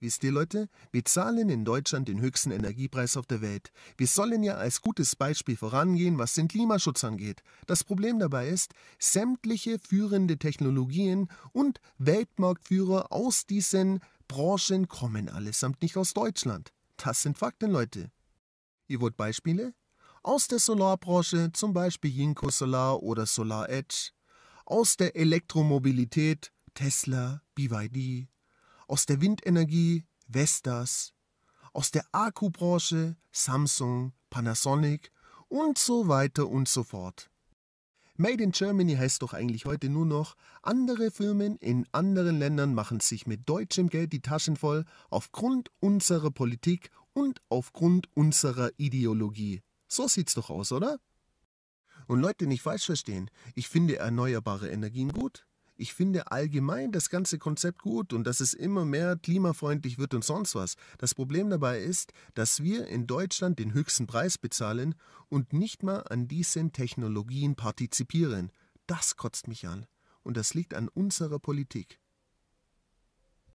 Wisst ihr Leute, wir zahlen in Deutschland den höchsten Energiepreis auf der Welt. Wir sollen ja als gutes Beispiel vorangehen, was den Klimaschutz angeht. Das Problem dabei ist, sämtliche führende Technologien und Weltmarktführer aus diesen Branchen kommen allesamt nicht aus Deutschland. Das sind Fakten, Leute. Ihr wollt Beispiele? Aus der Solarbranche, zum Beispiel Jinko Solar oder Solar Edge. Aus der Elektromobilität, Tesla, BYD, aus der Windenergie Vestas, aus der Akkubranche Samsung, Panasonic und so weiter und so fort. Made in Germany heißt doch eigentlich heute nur noch, andere Firmen in anderen Ländern machen sich mit deutschem Geld die Taschen voll aufgrund unserer Politik und aufgrund unserer Ideologie. So sieht's doch aus, oder? Und Leute, nicht falsch verstehen, ich finde erneuerbare Energien gut. Ich finde allgemein das ganze Konzept gut und dass es immer mehr klimafreundlich wird und sonst was. Das Problem dabei ist, dass wir in Deutschland den höchsten Preis bezahlen und nicht mal an diesen Technologien partizipieren. Das kotzt mich an. Und das liegt an unserer Politik.